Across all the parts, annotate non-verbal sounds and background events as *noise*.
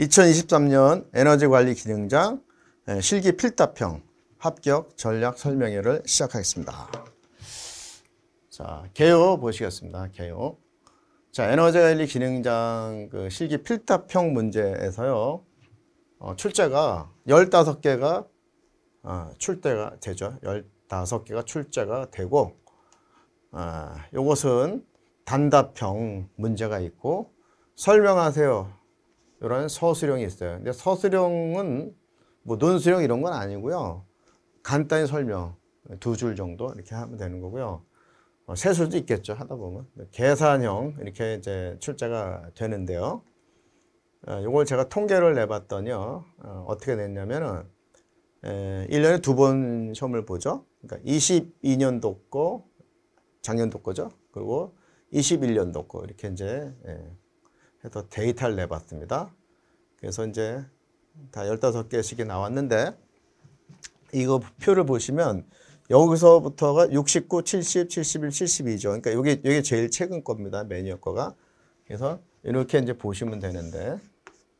2023년 에너지관리기능장 예, 실기 필답형 합격 전략 설명회를 시작하겠습니다. 자, 개요 보시겠습니다. 개요. 자, 에너지관리기능장 그 실기 필답형 문제에서요. 어, 출제가 15개가 어, 아, 출제가 되죠. 15개가 출제가 되고 어, 아, 이것은 단답형 문제가 있고 설명하세요 이런 서술형이 있어요. 근데 서술형은 뭐 논술형 이런 건 아니고요. 간단히 설명 두 줄 정도 이렇게 하면 되는 거고요. 어, 세수도 있겠죠 하다 보면 계산형 이렇게 이제 출제가 되는데요. 어, 걸 제가 통계를 내봤더니요. 어, 어떻게 됐냐면은 에, 1년에 두 번 시험을 보죠. 그러니까 22년도 거, 작년도 거죠. 그리고 21년도 거 이렇게 이제 에, 해서 데이터를 내봤습니다. 그래서 이제 다 15개씩이 나왔는데 이거 표를 보시면 여기서부터가 69, 70, 71, 72죠. 그러니까 이게 이게 제일 최근 겁니다. 매니어 거가. 그래서 이렇게 이제 보시면 되는데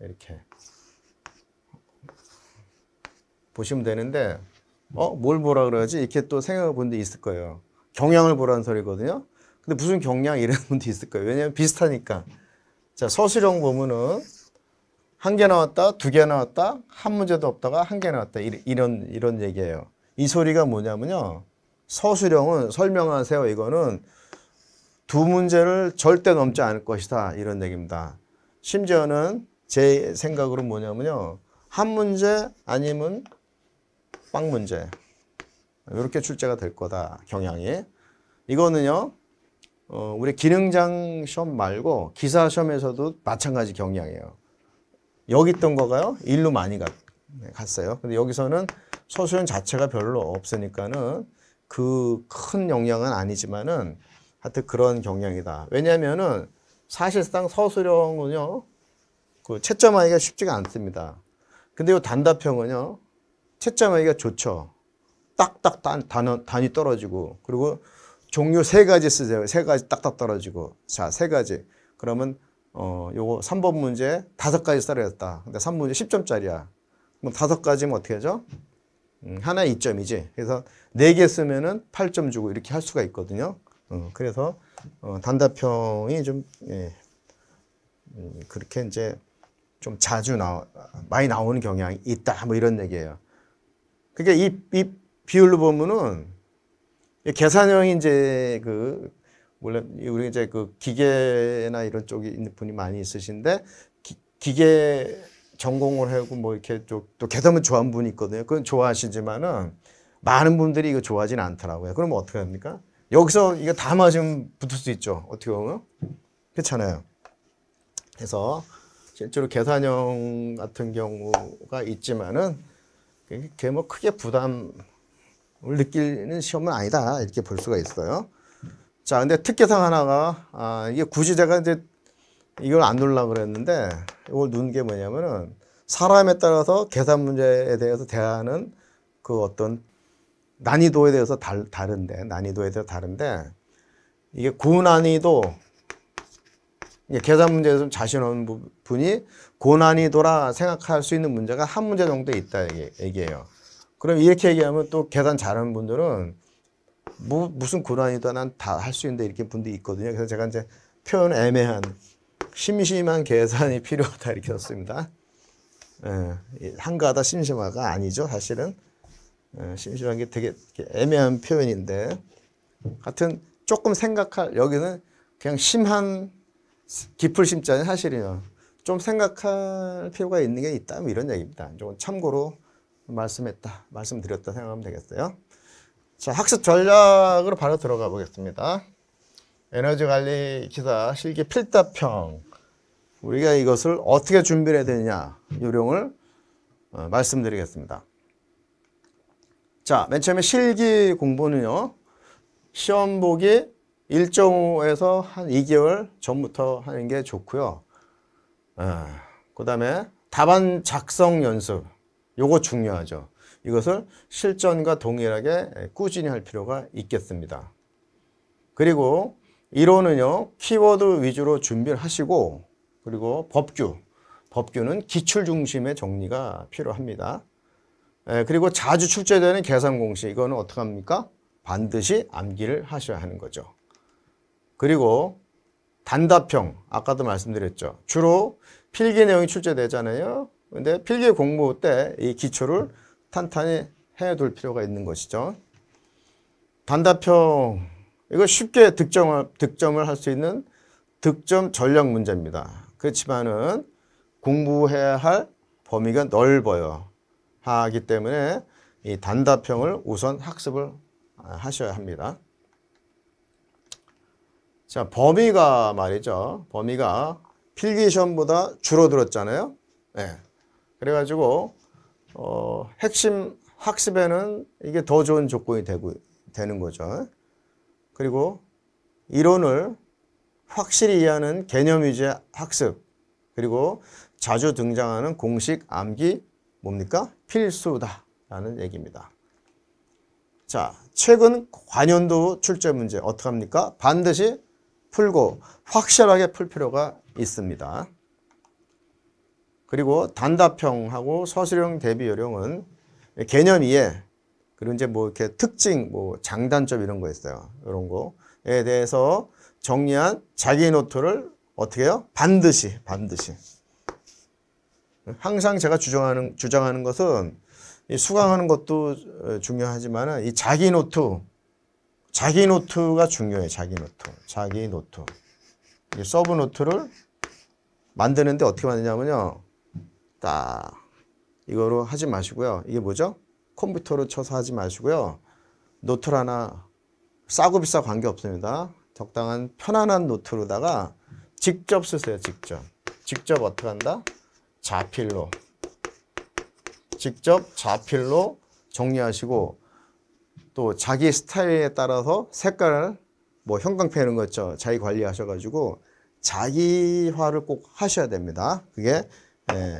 이렇게 보시면 되는데 어, 뭘 보라 그러지? 이렇게 또 생각해 본 데 있을 거예요. 경향을 보라는 소리거든요. 근데 무슨 경향 이런 *laughs* 분도 있을 거예요. 왜냐면 비슷하니까. 자, 서술형 보면은 한개 나왔다, 두 개 나왔다, 한 문제도 없다가 한 개 나왔다. 이런, 이런 얘기예요. 이 소리가 뭐냐면요. 서술형은 설명하세요. 이거는 두 문제를 절대 넘지 않을 것이다. 이런 얘기입니다. 심지어는 제 생각으로 뭐냐면요. 한 문제 아니면 빵 문제. 이렇게 출제가 될 거다. 경향이. 이거는요. 어, 우리 기능장 시험 말고 기사 시험에서도 마찬가지 경향이에요. 여기 있던 거가요. 일로 많이 갔, 네, 갔어요. 근데 여기서는 소수연 자체가 별로 없으니까는 그 큰 영향은 아니지만은 하여튼 그런 경향이다. 왜냐면은 사실상 서술형은요. 그 채점하기가 쉽지가 않습니다. 근데 이 단답형은요. 채점하기가 좋죠. 딱딱 단, 단어, 단이 떨어지고 그리고 종류 세 가지 쓰세요. 세 가지 딱딱 떨어지고. 자, 세 가지. 그러면 어, 요거 3번 문제 다섯 가지 썰어였다. 근데 3 문제 10점짜리야. 그럼 다섯 가지면 어떻게 하죠? 음, 하나 2점이지. 그래서 네 개 쓰면은 8점 주고 이렇게 할 수가 있거든요. 어, 그래서 어, 단답형이 좀 예, 음, 그렇게 이제 좀 자주 나 많이 나오는 경향이 있다. 뭐 이런 얘기예요. 그니까 이, 이 비율로 보면은 계산형이 이제 그 원래 우리 이제 그 기계나 이런 쪽에 있는 분이 많이 있으신데 기, 계 전공을 하고 뭐 이렇게 또, 또 개담을 좋아하는 분이 있거든요. 그건 좋아하시지만은 많은 분들이 이거 좋아하진 않더라고요. 그러면 어떻게 합니까? 여기서 이거 다 맞으면 붙을 수 있죠. 어떻게 보면. 그렇잖아요. 그래서 실제로 계산형 같은 경우가 있지만은 그게 뭐 크게 부담을 느끼는 시험은 아니다. 이렇게 볼 수가 있어요. 자, 근데 특혜상 하나가, 아, 이게 굳이 제가 이제 이걸 안 누르려고 그랬는데, 이걸 누른 게 뭐냐면은, 사람에 따라서 계산 문제에 대해서 대하는 그 어떤 난이도에 대해서 달, 다른데, 난이도에 대해서 다른데, 이게 고난이도, 이게 계산 문제에서 자신 없는 분이 고난이도라 생각할 수 있는 문제가 한 문제 정도 있다 얘기, 얘기예요. 그럼 이렇게 얘기하면 또 계산 잘하는 분들은 뭐, 무슨 고난이다 난다 할 수 있는데 이렇게 분들이 있거든요. 그래서 제가 이제 표현 애매한 심심한 계산이 *laughs* 필요하다 이렇게 썼습니다. 예, 한가하다 심심하가 아니죠 사실은 예, 심심한 게 되게 애매한 표현인데 하여튼 조금 생각할 여기는 그냥 심한 깊을 심자는 사실이요 좀 생각할 필요가 있는 게 있다 뭐 이런 얘기입니다. 조금 참고로 말씀했다 말씀드렸다 생각하면 되겠어요. 자, 학습 전략으로 바로 들어가 보겠습니다. 에너지 관리 기사 실기 필답형. 우리가 이것을 어떻게 준비를 해야 되냐 요령을 어, 말씀드리겠습니다. 자, 맨 처음에 실기 공부는요, 시험 보기 1.5에서 한 2개월 전부터 하는 게 좋고요. 어, 그 다음에 답안 작성 연습. 요거 중요하죠. 이것을 실전과 동일하게 꾸준히 할 필요가 있겠습니다. 그리고 이론은요. 키워드 위주로 준비를 하시고 그리고 법규, 법규는 기출 중심의 정리가 필요합니다. 예, 그리고 자주 출제되는 계산 공식 이거는 어떡 합니까? 반드시 암기를 하셔야 하는 거죠. 그리고 단답형 아까도 말씀드렸죠. 주로 필기 내용이 출제되잖아요. 근데 필기 공부 때 이 기초를 탄탄히 해둘 필요가 있는 것이죠. 단답형 이거 쉽게 득점을, 득점을 할 수 있는 득점 전략 문제입니다. 그렇지만은 공부해야 할 범위가 넓어요. 하기 때문에 이 단답형을 우선 학습을 하셔야 합니다. 자, 범위가 말이죠. 범위가 필기 시험보다 줄어들었잖아요. 예. 네. 그래가지고 어, 핵심 학습에는 이게 더 좋은 조건이 되고, 되는 거죠. 그리고 이론을 확실히 이해하는 개념 위주의 학습 그리고 자주 등장하는 공식 암기 뭡니까? 필수다라는 얘기입니다. 자, 최근 관연도 출제 문제 어떻게 합니까? 반드시 풀고 확실하게 풀 필요가 있습니다. 그리고 단답형하고 서술형 대비 요령은 개념 이해 그리고 이제 뭐 이렇게 특징 뭐 장단점 이런 거 있어요. 이런 거에 대해서 정리한 자기 노트를 어떻게 해요? 반드시 반드시 항상 제가 주장하는 주장하는 것은 이 수강하는 것도 중요하지만 이 자기 노트 자기 노트가 중요해 자기 노트 자기 노트 이 서브 노트를 만드는데 어떻게 만드냐면요 딱 이거로 하지 마시고요. 이게 뭐죠? 컴퓨터로 쳐서 하지 마시고요. 노트라나 싸고 비싸 관계 없습니다. 적당한 편안한 노트로다가 직접 쓰세요. 직접. 직접 어떻게 한다? 자필로. 직접 자필로 정리하시고 또 자기 스타일에 따라서 색깔을 뭐 형광펜 이런 거 있죠. 자기 관리하셔가지고 자기화를 꼭 하셔야 됩니다. 그게 예,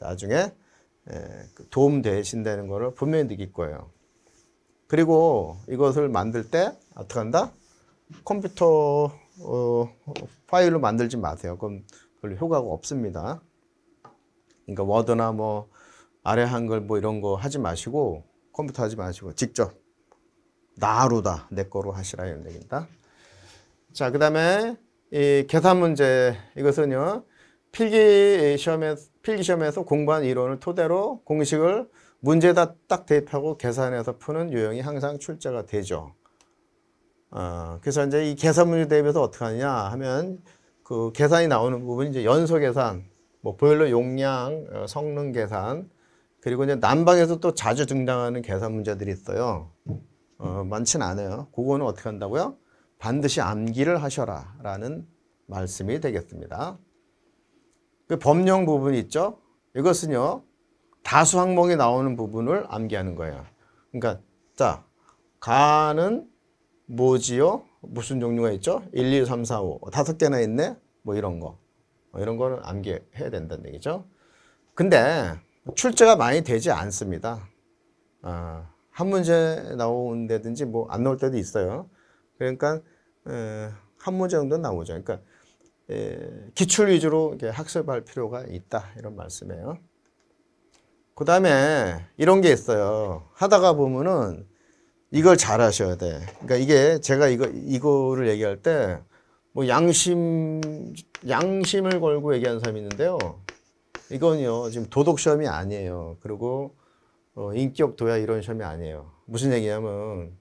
나중에 예, 그 도움 되신다는 것을 분명히 느낄 거예요. 그리고 이것을 만들 때 어떻게 한다? 컴퓨터 어, 파일로 만들지 마세요. 그럼 별로 효과가 없습니다. 그러니까 워드나 뭐 아래 한글 뭐 이런 거 하지 마시고 컴퓨터 하지 마시고 직접 나로다 내 거로 하시라 이런 얘기입니다. 자, 그 다음에 이 계산 문제 이것은요 필기 시험에 필기 시험에서 공부한 이론을 토대로 공식을 문제에다 딱 대입하고 계산해서 푸는 유형이 항상 출제가 되죠. 어, 그래서 이제 이 계산 문제 대입에서 어떻게 하느냐 하면 그 계산이 나오는 부분이 이제 연소 계산, 뭐 보일러 용량, 어, 성능 계산, 그리고 이제 난방에서 또 자주 등장하는 계산 문제들이 있어요. 어, 많진 않아요. 그거는 어떻게 한다고요? 반드시 암기를 하셔라 라는 말씀이 되겠습니다. 그 법령 부분이 있죠. 이것은요. 다수 항목에 나오는 부분을 암기하는 거예요. 그러니까 자, 가는 뭐지요? 무슨 종류가 있죠? 1, 2, 3, 4, 5. 다섯 개나 있네? 뭐 이런 거. 뭐 이런 거는 암기해야 된다는 얘기죠. 근데 출제가 많이 되지 않습니다. 아, 한 문제 나오는데든지 뭐 안 나올 때도 있어요. 그러니까 에, 한 문제 정도 나오죠. 그러니까 예, 기출 위주로 학습할 필요가 있다 이런 말씀이에요. 그 다음에 이런 게 있어요. 하다가 보면은 이걸 잘 하셔야 돼. 그러니까 이게 제가 이거 이거를 얘기할 때 뭐 양심 양심을 걸고 얘기하는 사람이 있는데요. 이건요 지금 도덕 시험이 아니에요. 그리고 어, 인격 도야 이런 시험이 아니에요. 무슨 얘기냐면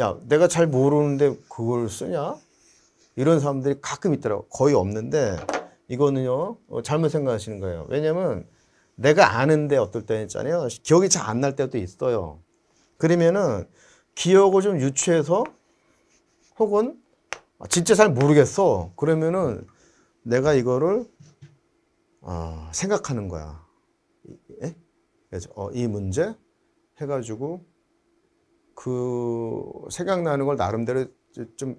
야 내가 잘 모르는데 그걸 쓰냐? 이런 사람들이 가끔 있더라고. 요 거의 없는데 이거는요 어, 잘못 생각하시는 거예요. 왜냐면 내가 아는데 어떨 때 있잖아요. 기억이 잘 안 날 때도 있어요. 그러면은 기억을 좀 유추해서 혹은 아, 진짜 잘 모르겠어. 그러면은 내가 이거를 어, 생각하는 거야. 예? 그래서 어, 이 문제 해가지고 그 생각나는 걸 나름대로 좀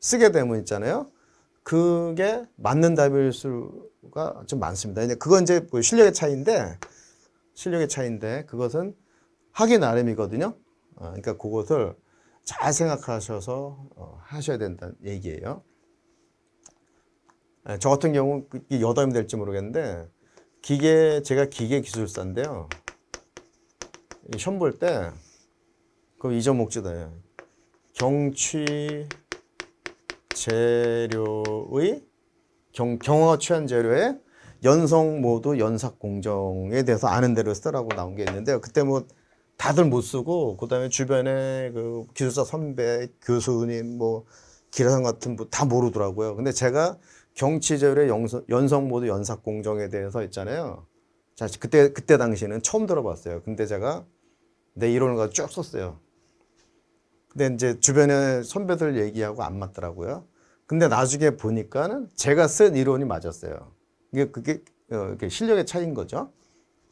쓰게 되면 있잖아요. 그게 맞는 답일 수가 좀 많습니다. 근데 그건 이제 뭐 실력의 차이인데 실력의 차이인데 그것은 하기 나름이거든요. 어, 그러니까 그것을 잘 생각하셔서 어, 하셔야 된다는 얘기예요. 네, 저 같은 경우 여담이 될지 모르겠는데 기계 제가 기계 기술사인데요. 시험 볼 때 그거 잊어지도 해요. 경취 재료의 경, 경어 취한 재료의 연성 모두 연삭 공정에 대해서 아는 대로 쓰라고 나온 게 있는데요. 그때 뭐 다들 못 쓰고 그다음에 주변에 그 기술사 선배 교수님 뭐 기라상 같은 뭐 다 모르더라고요. 근데 제가 경치재료의 연성, 연성 모두 연삭 공정에 대해서 있잖아요. 자, 그때 그때 당시는 처음 들어봤어요. 근데 제가 내 이론을 가지고 쭉 썼어요. 근데 이제 주변에 선배들 얘기하고 안 맞더라고요. 근데 나중에 보니까는 제가 쓴 이론이 맞았어요. 이게 그게 어, 실력의 차이인 거죠.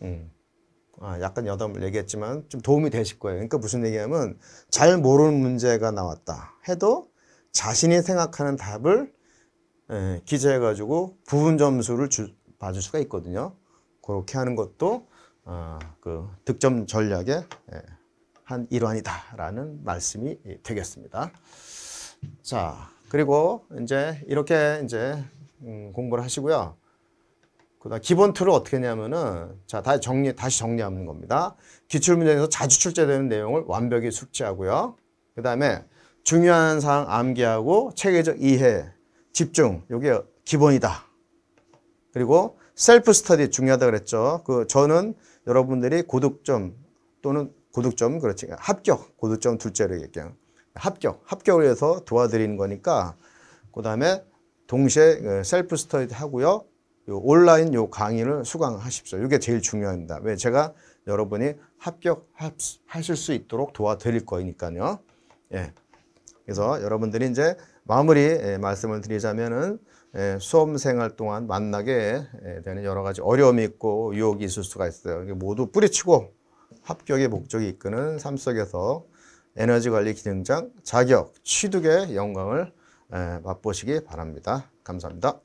음. 아, 약간 여담을 얘기했지만 좀 도움이 되실 거예요. 그러니까 무슨 얘기냐면 잘 모르는 문제가 나왔다 해도 자신이 생각하는 답을 예, 기재해가지고 부분 점수를 주, 봐줄 수가 있거든요. 그렇게 하는 것도 어, 그 득점 전략의 예, 한 일환이다라는 말씀이 되겠습니다. 자, 그리고 이제 이렇게 이제 음, 공부를 하시고요. 그다음 기본 틀을 어떻게 하냐면은 자, 다시 정리 다시 정리하는 겁니다. 기출 문제에서 자주 출제되는 내용을 완벽히 숙지하고요. 그다음에 중요한 사항 암기하고 체계적 이해, 집중 이게 기본이다. 그리고 셀프 스터디 중요하다 그랬죠. 그 저는 여러분들이 고득점 또는 고득점 그렇지 합격 고득점 둘째로 얘기해요 합격 합격을 해서 도와드리는 거니까 그 다음에 동시에 그 셀프 스터디 하고요 요 온라인 요 강의를 수강하십시오 이게 제일 중요합니다 왜 제가 여러분이 합격하실 수 있도록 도와드릴 거니까요 예 그래서 여러분들이 이제 마무리 예, 말씀을 드리자면은 예, 수험생활 동안 만나게 예, 되는 여러 가지 어려움이 있고 유혹이 있을 수가 있어요. 모두 뿌리치고 합격의 목적이 이끄는 삶 속에서 에너지 관리 기능장 자격 취득의 영광을 맛보시기 바랍니다. 감사합니다.